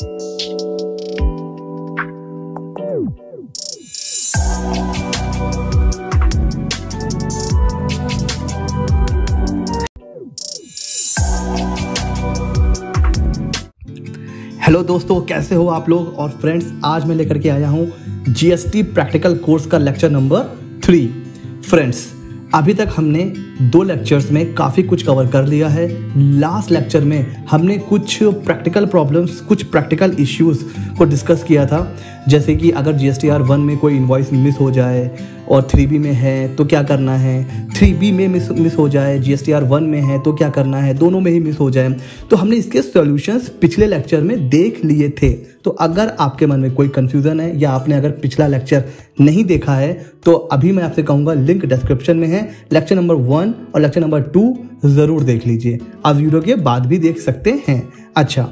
hello दोस्तों कैसे हो आप लोग और फ्रेंड्स आज मैं लेकर के आया हूँ जीएसटी प्रैक्टिकल कोर्स का लेक्चर नंबर थ्री फ्रेंड्स अभी तक हमने दो लेक्चर्स में काफ़ी कुछ कवर कर लिया है लास्ट लेक्चर में हमने कुछ प्रैक्टिकल प्रॉब्लम्स कुछ प्रैक्टिकल इश्यूज को डिस्कस किया था जैसे कि अगर जी एस वन में कोई इन्वॉइस मिस हो जाए और थ्री बी में है तो क्या करना है थ्री बी में मिस मिस हो जाए जी एस वन में है तो क्या करना है दोनों में ही मिस हो जाए तो हमने इसके सॉल्यूशंस पिछले लेक्चर में देख लिए थे तो अगर आपके मन में कोई कन्फ्यूज़न है या आपने अगर पिछला लेक्चर नहीं देखा है तो अभी मैं आपसे कहूँगा लिंक डिस्क्रिप्शन में है लेक्चर नंबर वन वन और लेक्चर नंबर टू ज़रूर देख लीजिए आप वीडियो के बाद भी देख सकते हैं अच्छा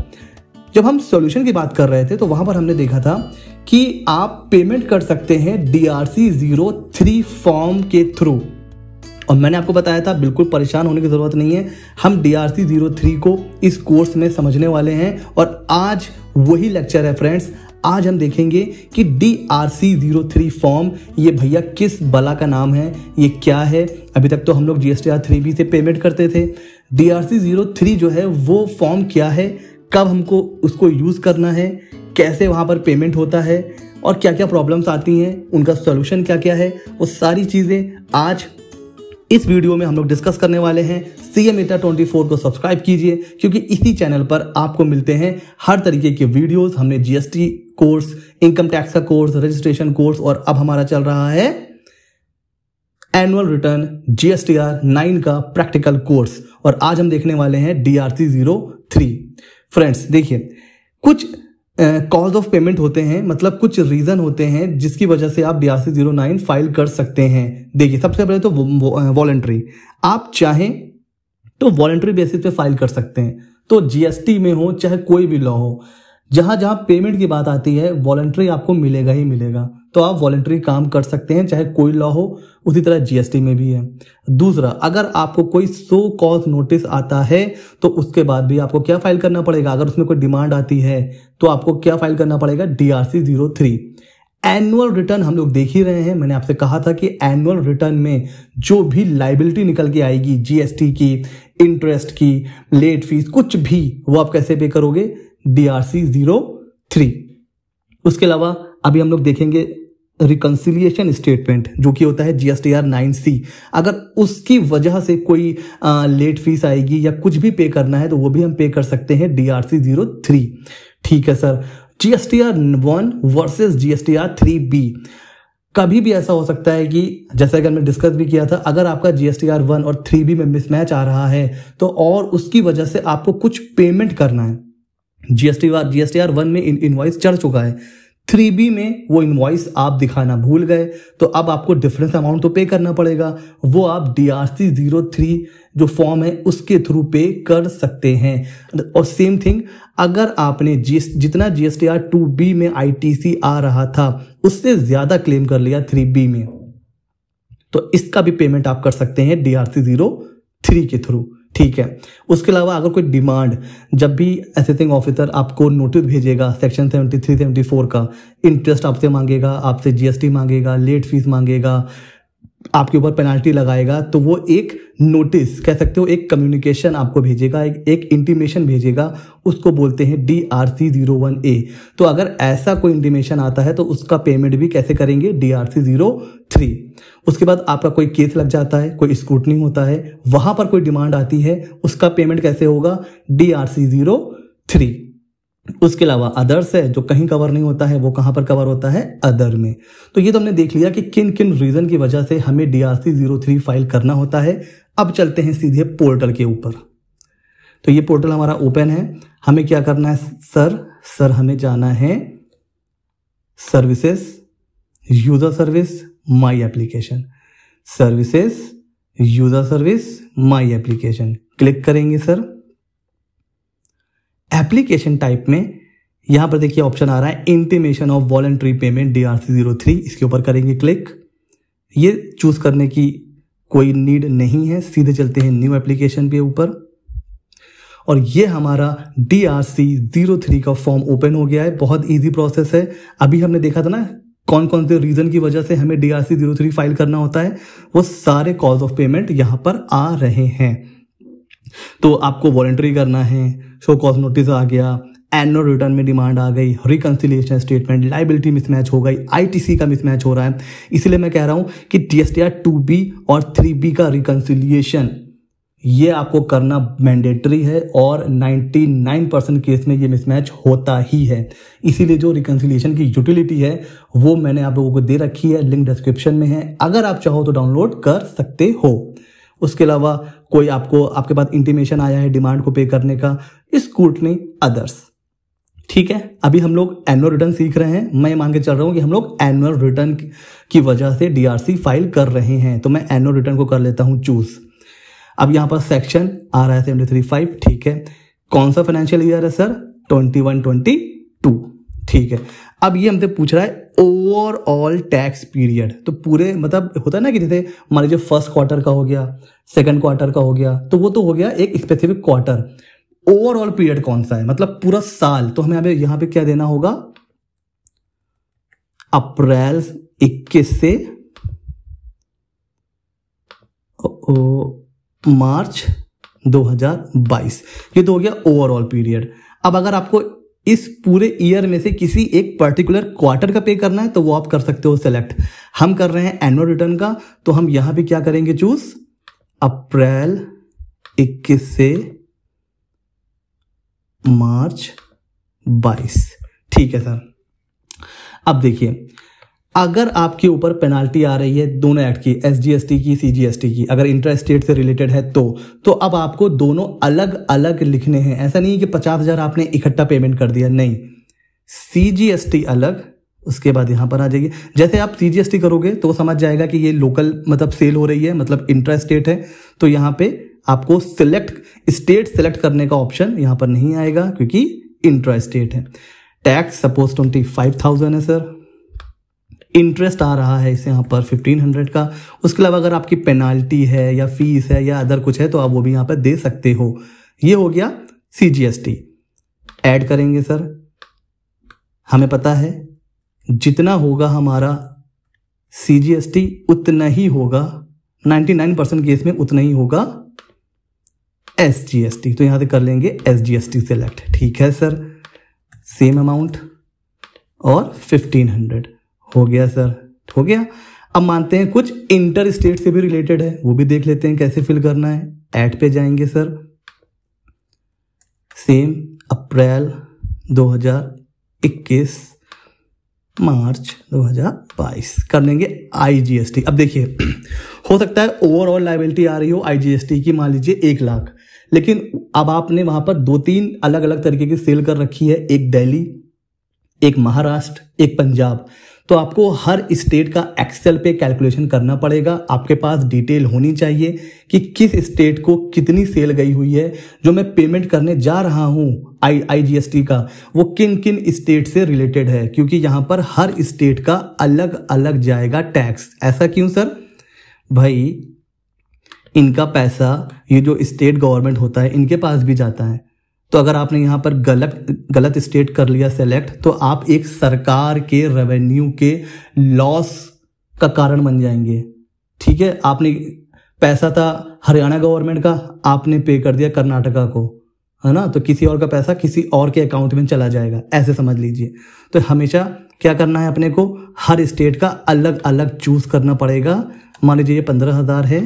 जब हम सॉल्यूशन की बात कर रहे थे तो वहां पर हमने देखा था कि आप पेमेंट कर सकते हैं D R C zero three form के थ्रू और मैंने आपको बताया था बिल्कुल परेशान होने की ज़रूरत नहीं है हम D R C zero three को इस कोर्स में समझने वाले हैं और आज वही लेक्चर है फ्रेंड्स आज हम देखेंगे कि D R C zero three form ये भैया किस बला का नाम है ये क्या है अभी तक तो हम लोग G S T R three B से पेमेंट करते थे D R C zero three जो है वो फॉर्म क्या है कब हमको उसको यूज़ करना है कैसे वहाँ पर पेमेंट होता है और क्या क्या प्रॉब्लम्स आती हैं उनका सोल्यूशन क्या क्या है वो सारी चीज़ें आज इस वीडियो में हम लोग डिस्कस करने वाले हैं C M eta twenty four को सब्सक्राइब कीजिए क्योंकि इसी चैनल पर आपको मिलते हैं हर तरीके के वीडियोस हमने जीएसटी कोर्स इनकम टैक्स का कोर्स रजिस्ट्रेशन कोर्स और अब हमारा चल रहा है एनुअल रिटर्न जीएसटीआर नाइन का प्रैक्टिकल कोर्स और आज हम देखने वाले हैं डीआरसी जीरो थ्री फ्रेंड्स देखिए कुछ कॉज ऑफ पेमेंट होते हैं मतलब कुछ रीजन होते हैं जिसकी वजह से आप डीआरसी जीरो नाइन फाइल कर सकते हैं देखिए सबसे पहले तो वॉलेंट्री आप चाहें तो वॉलेंट्री बेसिस पे फाइल कर सकते हैं तो जीएसटी में हो चाहे कोई भी लॉ हो जहां जहां पेमेंट की बात आती है वॉलेंट्री आपको मिलेगा ही मिलेगा तो आप वॉलेंट्री काम कर सकते हैं चाहे कोई लॉ हो उसी तरह जीएसटी में भी है दूसरा अगर आपको कोई सो कॉज नोटिस आता है तो उसके बाद भी आपको क्या फाइल करना पड़ेगा अगर उसमें कोई डिमांड आती है तो आपको क्या फाइल करना पड़ेगा DRC zero three annual return हम लोग देख ही रहे हैं मैंने आपसे कहा था कि एनुअल रिटर्न में जो भी लाइबिलिटी निकल के आएगी जीएसटी की इंटरेस्ट की लेट फीस कुछ भी वो आप कैसे पे करोगे D R C zero three उसके अलावा अभी हम लोग देखेंगे रिकन्सिलिएशन स्टेटमेंट जो कि होता है जीएसटीआर नाइन सी अगर उसकी वजह से कोई आ, लेट फीस आएगी या कुछ भी पे करना है तो वो भी हम पे कर सकते हैं D R C zero three ठीक है sir GSTR one versus GST R three B कभी भी ऐसा हो सकता है कि जैसा कि हमने डिस्कस भी किया था अगर आपका आर वन और थ्री बी में मिसमैच आ रहा है तो और उसकी वजह से आपको कुछ पेमेंट करना है जीएसटी जीएसटी आर वन में इन, इनवाइस चढ़ चुका है थ्री बी में वो इनवाइस आप दिखाना भूल गए तो अब आपको डिफरेंस अमाउंट तो पे करना पड़ेगा वो आप D R C zero three जो फॉर्म है उसके थ्रू पे कर सकते हैं और सेम थिंग अगर आपने जिस जितना G S T R two B में आई टी सी आ रहा था उससे ज़्यादा क्लेम कर लिया थ्री बी में तो इसका भी पेमेंट आप कर सकते हैं D R C zero three के थ्रू ठीक है उसके अलावा अगर कोई डिमांड जब भी असिस्टिंग ऑफिसर आपको नोटिस भेजेगा section seventy three seventy four का इंटरेस्ट आपसे मांगेगा आपसे जीएसटी मांगेगा लेट फीस मांगेगा आपके ऊपर पेनाल्टी लगाएगा तो वो एक नोटिस कह सकते हो एक कम्युनिकेशन आपको भेजेगा एक, एक इंटीमेशन भेजेगा उसको बोलते हैं D R C zero one A तो अगर ऐसा कोई इंटीमेशन आता है तो उसका पेमेंट भी कैसे करेंगे D R C zero three उसके बाद आपका कोई केस लग जाता है कोई स्क्रूटनी होता है वहाँ पर कोई डिमांड आती है उसका पेमेंट कैसे होगा D R C zero three उसके अलावा अदर्स है जो कहीं कवर नहीं होता है वो कहां पर कवर होता है अदर में तो ये तो हमने देख लिया कि किन किन रीजन की वजह से हमें डीआरसी जीरो थ्री फाइल करना होता है अब चलते हैं सीधे पोर्टल के ऊपर तो ये पोर्टल हमारा ओपन है हमें क्या करना है सर सर हमें जाना है services user service my application services user service my application click करेंगे सर एप्लीकेशन टाइप में यहां पर देखिए ऑप्शन आ रहा है intimation of voluntary payment D R C zero three इसके ऊपर करेंगे क्लिक ये चूज़ करने की कोई नीड नहीं है सीधे चलते हैं न्यू एप्लीकेशन के ऊपर और ये हमारा D R C zero three का फॉर्म ओपन हो गया है बहुत ईजी प्रोसेस है अभी हमने देखा था ना कौन कौन से रीजन की वजह से हमें D R C zero three file करना होता है वो सारे कॉज ऑफ पेमेंट यहां पर आ रहे हैं तो आपको वॉलेंट्री करना है शो कॉज नोटिस आ गया एनो रिटर्न में डिमांड आ गई रिकनसिलेशन स्टेटमेंट लाइबिलिटी मिसमैच हो गई आईटीसी का मिसमैच हो रहा है इसलिए मैं कह रहा हूं कि टीएसटीआर बी और बी का रिकन्सिलियेशन ये आपको करना मैंडेटरी है और 99 परसेंट केस में ये मिसमैच होता ही है इसीलिए जो रिकन्सिलेशन की यूटिलिटी है वो मैंने आप लोगों को दे रखी है लिंक डिस्क्रिप्शन में है अगर आप चाहो तो डाउनलोड कर सकते हो उसके अलावा कोई आपको आपके पास इंटीमेशन आया है डिमांड को पे करने का ने अदर्स ठीक है अभी हम लोग एनुअल रिटर्न सीख रहे हैं मैं मान के चल रहा हूं कि हम लोग एनुअल रिटर्न की वजह से डीआरसी फाइल कर रहे हैं तो मैं एनुअल रिटर्न को कर लेता हूं चूज अब यहां पर सेक्शन आ रहा है सेवेंटी थ्री फाइव ठीक है कौन सा फाइनेंशियल ईयर है sir twenty one twenty two ठीक है अब ये हमसे पूछ रहा है ओवरऑल टैक्स पीरियड तो पूरे मतलब होता है ना कि जैसे मान लीजिए फर्स्ट क्वार्टर का हो गया सेकंड क्वार्टर का हो गया तो वो तो हो गया एक स्पेसिफिक क्वार्टर ओवरऑल पीरियड कौन सा है मतलब पूरा साल तो हमें यहां पे क्या देना होगा अप्रैल 21 से मार्च 2022 ये तो हो गया ओवरऑल पीरियड अब अगर आपको इस पूरे ईयर में से किसी एक पर्टिकुलर क्वार्टर का पे करना है तो वो आप कर सकते हो सेलेक्ट हम कर रहे हैं एनुअल रिटर्न का तो हम यहां पे क्या करेंगे चूज अप्रैल 21 से मार्च 22 ठीक है सर अब देखिए अगर आपके ऊपर पेनाल्टी आ रही है दोनों एक्ट की एसजीएसटी की सीजीएसटी की अगर इंटरेस्ट स्टेट से रिलेटेड है तो तो अब आपको दोनों अलग अलग लिखने हैं ऐसा नहीं कि पचास हजार आपने इकट्ठा पेमेंट कर दिया नहीं सीजीएसटी अलग उसके बाद यहां पर आ जाएगी जैसे आप सीजीएसटी करोगे तो समझ जाएगा कि ये लोकल मतलब सेल हो रही है मतलब इंटरेस्ट स्टेट है तो यहां पे आपको सिलेक्ट स्टेट सिलेक्ट करने का ऑप्शन यहां पर नहीं आएगा क्योंकि इंटरेस्ट स्टेट है tax suppose twenty five thousand है सर इंटरेस्ट आ रहा है इसे यहाँ पर 1500 का उसके अलावा अगर आपकी पेनाल्टी है या फीस है या अदर कुछ है तो आप वो भी यहाँ पर दे सकते हो ये हो गया C G S T add करेंगे सर हमें पता है जितना होगा हमारा सी जी एस टी उतना ही होगा 99 परसेंट केस में उतना ही होगा एस जी एस टी तो यहाँ से कर लेंगे S G S T select ठीक है सर सेम अमाउंट और फिफ्टीन हंड्रेड हो गया सर हो गया अब मानते हैं कुछ इंटर स्टेट से भी रिलेटेड है वो भी देख लेते हैं कैसे फिल करना है एट पे जाएंगे सर सेम अप्रैल 2021 मार्च 2022 कर लेंगे आईजीएसटी अब देखिए हो सकता है ओवरऑल लाइबिलिटी आ रही हो आईजीएसटी की मान लीजिए एक लाख लेकिन अब आपने वहां पर दो तीन अलग अलग तरीके की सेल कर रखी है एक दिल्ली एक महाराष्ट्र एक पंजाब तो आपको हर स्टेट का एक्सेल पे कैलकुलेशन करना पड़ेगा आपके पास डिटेल होनी चाहिए कि किस स्टेट को कितनी सेल गई हुई है जो मैं पेमेंट करने जा रहा हूँ आई टी का वो किन किन स्टेट से रिलेटेड है क्योंकि यहाँ पर हर स्टेट का अलग अलग जाएगा टैक्स ऐसा क्यों सर भाई इनका पैसा ये जो स्टेट गवर्नमेंट होता है इनके पास भी जाता है तो अगर आपने यहाँ पर गलत गलत स्टेट कर लिया सेलेक्ट तो आप एक सरकार के रेवेन्यू के लॉस का कारण बन जाएंगे ठीक है आपने पैसा था हरियाणा गवर्नमेंट का आपने पे कर दिया कर्नाटका को है ना तो किसी और का पैसा किसी और के अकाउंट में चला जाएगा ऐसे समझ लीजिए तो हमेशा क्या करना है अपने को हर स्टेट का अलग अलग चूज करना पड़ेगा मान लीजिए ये पंद्रह हजार है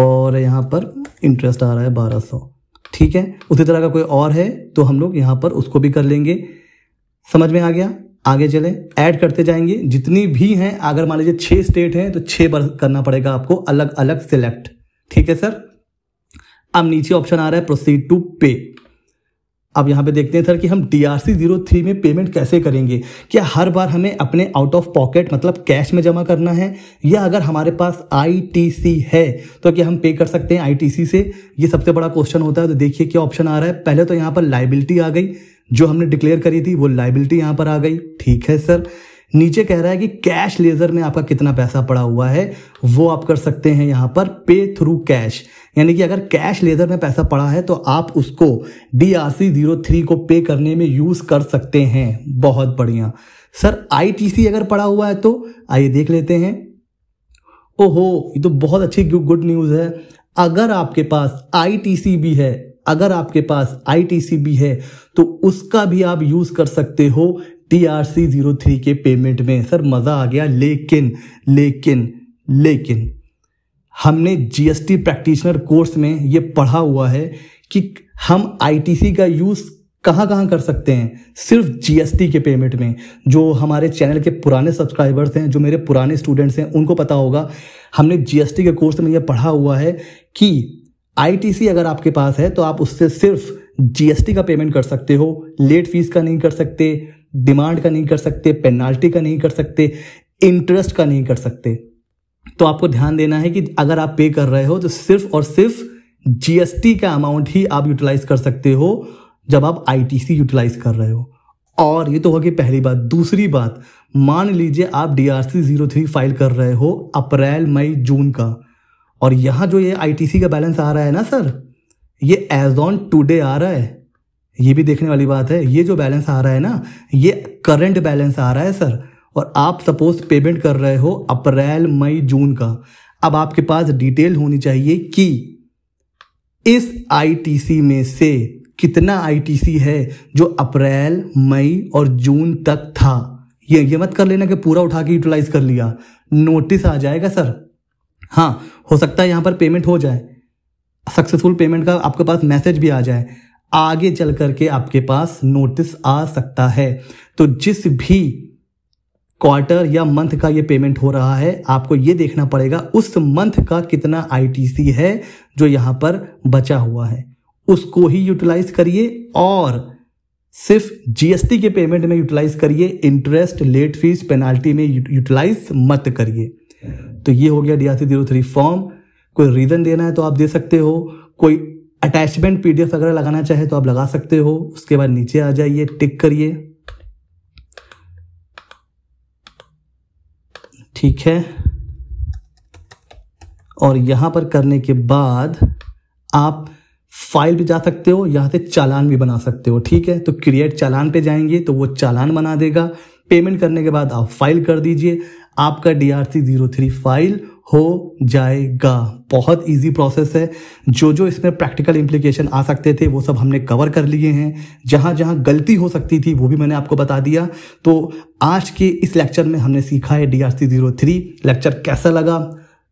और यहां पर इंटरेस्ट आ रहा है बारह सौ ठीक है उसी तरह का कोई और है तो हम लोग यहाँ पर उसको भी कर लेंगे समझ में आ गया आगे चले ऐड करते जाएंगे जितनी भी हैं अगर मान लीजिए छः स्टेट हैं तो छः बार करना पड़ेगा आपको अलग अलग सेलेक्ट ठीक है सर अब नीचे ऑप्शन आ रहा है प्रोसीड टू पे अब यहाँ पे देखते हैं सर कि हम DRC03 जीरो थ्री में पेमेंट कैसे करेंगे क्या हर बार हमें अपने आउट ऑफ पॉकेट मतलब कैश में जमा करना है या अगर हमारे पास ITC है तो क्या हम पे कर सकते हैं ITC से ये सबसे बड़ा क्वेश्चन होता है तो देखिए क्या ऑप्शन आ रहा है पहले तो यहाँ पर लाइबिलिटी आ गई जो हमने डिक्लेयर करी थी वो लाइबिलिटी यहाँ पर आ गई ठीक है सर नीचे कह रहा है कि कैश लेजर में आपका कितना पैसा पड़ा हुआ है वो आप कर सकते हैं यहाँ पर पे थ्रू कैश यानी कि अगर कैश लेजर में पैसा पड़ा है तो आप उसको D R C zero three को पे करने में यूज़ कर सकते हैं बहुत बढ़िया सर आईटीसी अगर पड़ा हुआ है तो आइए देख लेते हैं ओहो ये तो बहुत अच्छी गुड न्यूज़ है अगर आपके पास आईटीसी भी है अगर आपके पास आईटीसी भी है तो उसका भी आप यूज कर सकते हो D R C zero three के पेमेंट में सर मज़ा आ गया लेकिन लेकिन लेकिन हमने जीएसटी प्रैक्टिशनर कोर्स में ये पढ़ा हुआ है कि हम आईटीसी का यूज़ कहाँ कहाँ कर सकते हैं सिर्फ जीएसटी के पेमेंट में जो हमारे चैनल के पुराने सब्सक्राइबर्स हैं जो मेरे पुराने स्टूडेंट्स हैं उनको पता होगा हमने जीएसटी के कोर्स में यह पढ़ा हुआ है कि आईटीसी अगर आपके पास है तो आप उससे सिर्फ जीएसटी का पेमेंट कर सकते हो लेट फीस का नहीं कर सकते डिमांड का नहीं कर सकते पेनाल्टी का नहीं कर सकते इंटरेस्ट का नहीं कर सकते तो आपको ध्यान देना है कि अगर आप पे कर रहे हो तो सिर्फ और सिर्फ जीएसटी का अमाउंट ही आप यूटिलाइज कर सकते हो जब आप आईटीसी यूटिलाइज कर रहे हो और ये तो होगी पहली बात दूसरी बात मान लीजिए आप डीआरसी जीरो थ्री फाइल कर रहे हो अप्रैल मई जून का और यहाँ जो ये आईटीसी का बैलेंस आ रहा है ना सर ये एज ऑन टूडे आ रहा है ये भी देखने वाली बात है ये जो बैलेंस आ रहा है ना ये करंट बैलेंस आ रहा है सर और आप सपोज पेमेंट कर रहे हो अप्रैल मई जून का अब आपके पास डिटेल होनी चाहिए कि इस आईटीसी में से कितना आईटीसी है जो अप्रैल मई और जून तक था ये ये मत कर लेना कि पूरा उठा के यूटिलाइज कर लिया नोटिस आ जाएगा सर हाँ हो सकता है यहां पर पेमेंट हो जाए सक्सेसफुल पेमेंट का आपके पास मैसेज भी आ जाए आगे चल करके आपके पास नोटिस आ सकता है तो जिस भी क्वार्टर या मंथ का ये पेमेंट हो रहा है आपको ये देखना पड़ेगा उस मंथ का कितना आईटीसी है जो यहां पर बचा हुआ है उसको ही यूटिलाइज करिए और सिर्फ जीएसटी के पेमेंट में यूटिलाइज करिए इंटरेस्ट लेट फीस पेनाल्टी में यूटिलाइज मत करिए तो ये हो गया डीआरसी जीरो थ्री फॉर्म कोई रीजन देना है तो आप दे सकते हो कोई अटैचमेंट पीडीएफ वगैरह लगाना चाहे तो आप लगा सकते हो उसके बाद नीचे आ जाइए टिक करिए ठीक है और यहां पर करने के बाद आप फाइल भी जा सकते हो यहां से चालान भी बना सकते हो ठीक है तो क्रिएट चालान पे जाएंगे तो वो चालान बना देगा पेमेंट करने के बाद आप फाइल कर दीजिए आपका D R C zero three file हो जाएगा बहुत इजी प्रोसेस है जो जो इसमें प्रैक्टिकल इम्प्लीकेशन आ सकते थे वो सब हमने कवर कर लिए हैं जहाँ जहाँ गलती हो सकती थी वो भी मैंने आपको बता दिया तो आज के इस लेक्चर में हमने सीखा है D R C zero three lecture कैसा लगा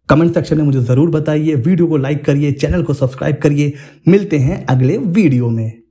कमेंट सेक्शन में मुझे ज़रूर बताइए वीडियो को लाइक करिए चैनल को सब्सक्राइब करिए मिलते हैं अगले वीडियो में